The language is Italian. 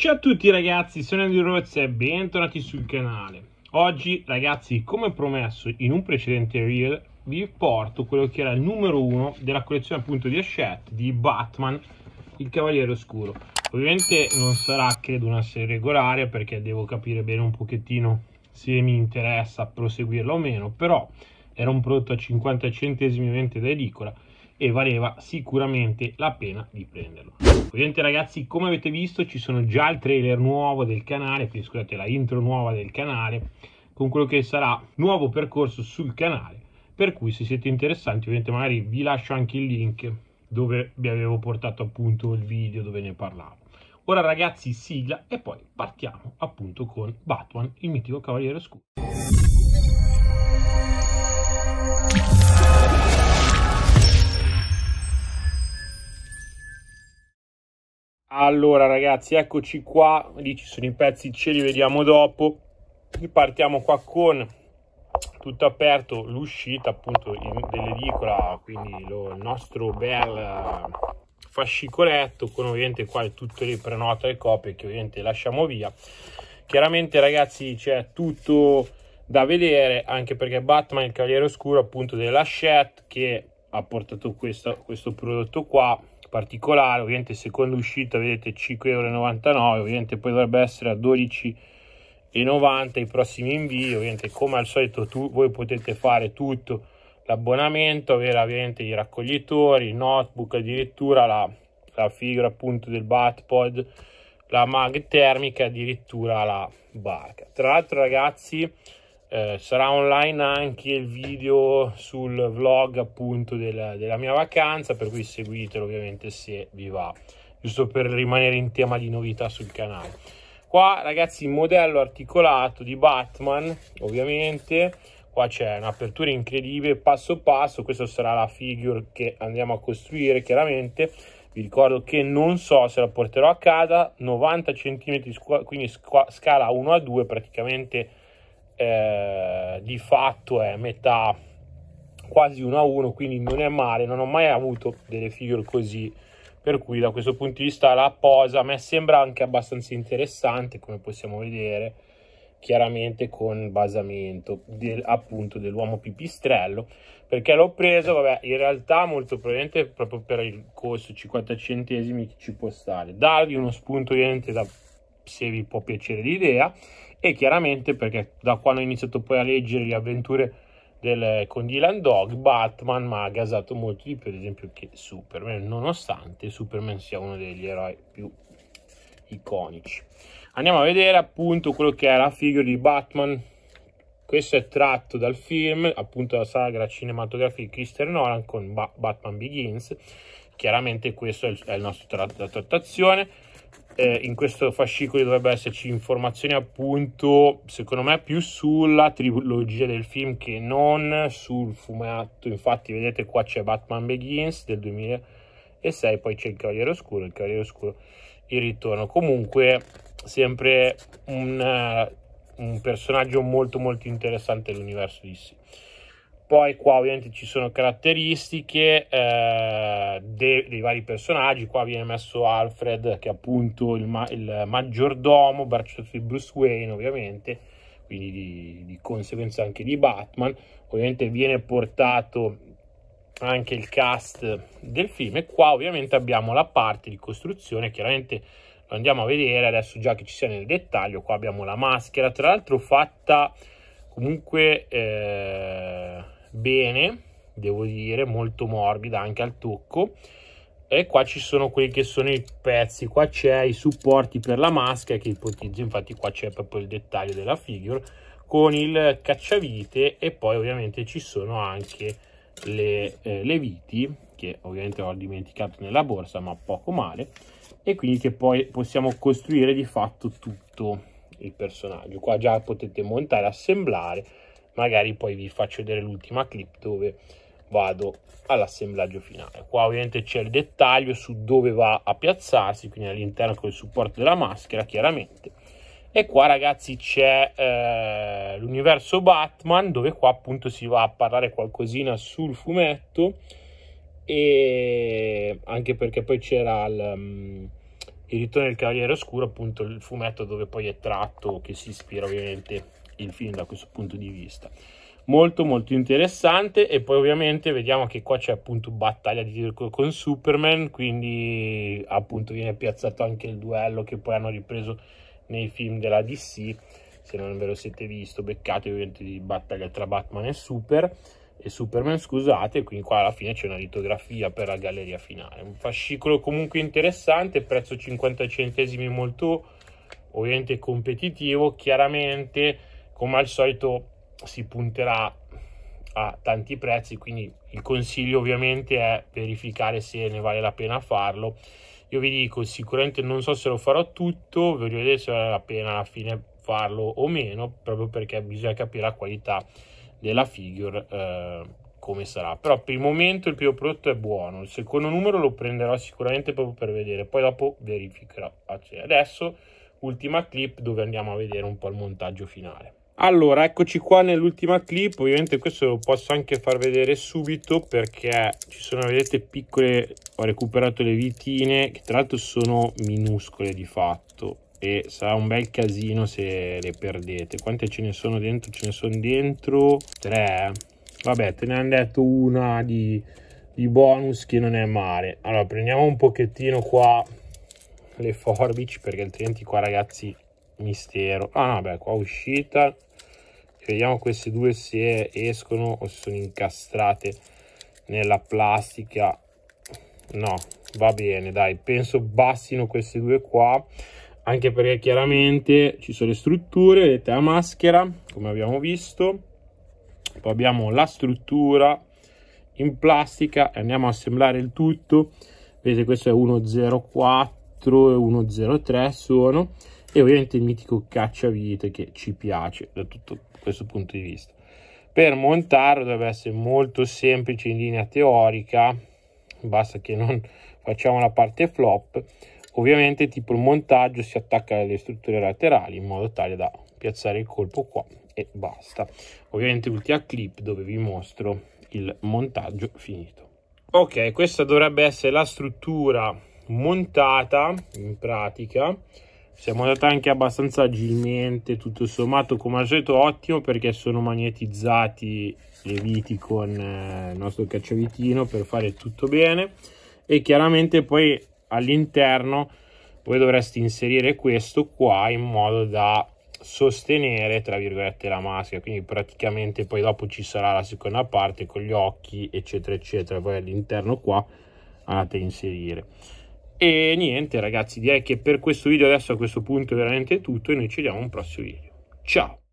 Ciao a tutti ragazzi, sono Andy Roz e bentornati sul canale. Oggi ragazzi, come promesso in un precedente reel, vi porto quello che era il numero uno della collezione appunto di Hachette di Batman, il Cavaliere Oscuro. Ovviamente non sarà credo una serie regolare perché devo capire bene un pochettino se mi interessa proseguirla o meno, però era un prodotto a 50 centesimi vendita da edicola e valeva sicuramente la pena di prenderlo. Ovviamente ragazzi come avete visto ci sono già il trailer nuovo del canale, quindi scusate la intro nuova del canale con quello che sarà nuovo percorso sul canale per cui se siete interessanti ovviamente magari vi lascio anche il link dove vi avevo portato appunto il video dove ne parlavo. Ora ragazzi sigla e poi partiamo appunto con Batman, il mitico cavaliere scuro. Allora ragazzi, eccoci qua, lì ci sono i pezzi, ce li vediamo dopo. Partiamo qua con tutto aperto l'uscita appunto dell'edicola, quindi lo, il nostro bel eh, fascicoletto con ovviamente qua tutte le prenote e copie che ovviamente lasciamo via. Chiaramente ragazzi c'è tutto da vedere anche perché Batman il Cavaliere Oscuro appunto della Shet che ha portato questo, questo prodotto qua particolare, ovviamente seconda uscita vedete 5,99€, ovviamente poi dovrebbe essere a 12,90€ i prossimi invii, ovviamente come al solito tu, voi potete fare tutto l'abbonamento, avere ovviamente i raccoglitori, il notebook, addirittura la, la figura appunto del Batpod, la mag termica, addirittura la barca. Tra l'altro ragazzi eh, sarà online anche il video sul vlog appunto della, della mia vacanza per cui seguitelo ovviamente se vi va giusto per rimanere in tema di novità sul canale qua ragazzi il modello articolato di Batman ovviamente qua c'è un'apertura incredibile passo passo questa sarà la figure che andiamo a costruire chiaramente vi ricordo che non so se la porterò a casa 90 cm quindi scala 1 a 2 praticamente eh, di fatto è metà quasi 1 a 1 quindi non è male non ho mai avuto delle figure così per cui da questo punto di vista la posa a me sembra anche abbastanza interessante come possiamo vedere chiaramente con basamento del, appunto dell'uomo pipistrello perché l'ho preso vabbè in realtà molto probabilmente proprio per il costo 50 centesimi ci può stare darvi uno spunto ovviamente da se vi può piacere l'idea e chiaramente perché da quando ho iniziato poi a leggere le avventure del, con Dylan Dog, Batman mi ha gasato molto di più ad esempio che Superman, nonostante Superman sia uno degli eroi più iconici. Andiamo a vedere appunto quello che è la figura di Batman. Questo è tratto dal film, appunto la sagra cinematografica di Christopher Nolan con ba Batman Begins. Chiaramente questo è il, è il nostro tra- trattazione eh, in questo fascicolo dovrebbe esserci informazioni appunto, secondo me, più sulla trilogia del film che non sul fumetto. Infatti, vedete qua c'è Batman Begins del 2006, poi c'è il Cavaliere Oscuro, il Cavaliere Oscuro, il ritorno. Comunque, sempre un, eh, un personaggio molto molto interessante dell'universo DC poi qua ovviamente ci sono caratteristiche eh, dei, dei, vari personaggi, qua viene messo Alfred che è appunto il, ma, il maggiordomo, bracciato di Bruce Wayne ovviamente, quindi di, di, conseguenza anche di Batman, ovviamente viene portato anche il cast del film e qua ovviamente abbiamo la parte di costruzione, chiaramente lo andiamo a vedere adesso già che ci sia nel dettaglio, qua abbiamo la maschera, tra l'altro fatta comunque... Eh, bene, devo dire, molto morbida anche al tocco. E qua ci sono quelli che sono i pezzi, qua c'è i supporti per la maschera che ipotizzo, infatti qua c'è proprio il dettaglio della figure, con il cacciavite e poi ovviamente ci sono anche le, eh, le viti, che ovviamente ho dimenticato nella borsa, ma poco male, e quindi che poi possiamo costruire di fatto tutto il personaggio. Qua già potete montare, assemblare, magari poi vi faccio vedere l'ultima clip dove vado all'assemblaggio finale qua ovviamente c'è il dettaglio su dove va a piazzarsi quindi all'interno con il supporto della maschera chiaramente e qua ragazzi c'è eh, l'universo Batman dove qua appunto si va a parlare qualcosina sul fumetto e anche perché poi c'era il, mm, il ritorno del Cavaliere Oscuro appunto il fumetto dove poi è tratto che si ispira ovviamente il film da questo punto di vista molto molto interessante e poi ovviamente vediamo che qua c'è appunto battaglia di Tirco con Superman quindi appunto viene piazzato anche il duello che poi hanno ripreso nei film della DC se non ve lo siete visto beccate ovviamente di battaglia tra Batman e Super e Superman scusate quindi qua alla fine c'è una litografia per la galleria finale un fascicolo comunque interessante prezzo 50 centesimi molto ovviamente competitivo chiaramente come al solito si punterà a tanti prezzi quindi il consiglio ovviamente è verificare se ne vale la pena farlo io vi dico sicuramente non so se lo farò tutto voglio vedere se vale la pena alla fine farlo o meno proprio perché bisogna capire la qualità della figure eh, come sarà però per il momento il primo prodotto è buono il secondo numero lo prenderò sicuramente proprio per vedere poi dopo verificherò adesso ultima clip dove andiamo a vedere un po' il montaggio finale allora, eccoci qua nell'ultima clip, ovviamente questo lo posso anche far vedere subito perché ci sono, vedete, piccole, ho recuperato le vitine, che tra l'altro sono minuscole di fatto e sarà un bel casino se le perdete. Quante ce ne sono dentro? Ce ne sono dentro tre. Vabbè, te ne hanno detto una di, di bonus che non è male. Allora, prendiamo un pochettino qua le forbici perché altrimenti qua ragazzi mistero. Ah, no, beh, qua uscita Vediamo queste due se escono o se sono incastrate nella plastica. No, va bene, dai, penso bastino queste due qua. Anche perché chiaramente ci sono le strutture, vedete la maschera, come abbiamo visto. Poi abbiamo la struttura in plastica e andiamo a assemblare il tutto. Vedete, questo è 104 e 103 sono e ovviamente il mitico cacciavite che ci piace da tutto questo punto di vista. Per montarlo dovrebbe essere molto semplice in linea teorica, basta che non facciamo la parte flop. Ovviamente tipo il montaggio si attacca alle strutture laterali in modo tale da piazzare il colpo qua e basta. Ovviamente l'ultima clip dove vi mostro il montaggio finito. Ok, questa dovrebbe essere la struttura montata in pratica siamo andati anche abbastanza agilmente tutto sommato come al solito ottimo perché sono magnetizzati le viti con eh, il nostro cacciavitino per fare tutto bene e chiaramente poi all'interno voi dovreste inserire questo qua in modo da sostenere tra virgolette la maschera quindi praticamente poi dopo ci sarà la seconda parte con gli occhi eccetera eccetera poi all'interno qua andate a inserire e niente ragazzi, direi che per questo video adesso a questo punto è veramente tutto e noi ci vediamo in un prossimo video. Ciao!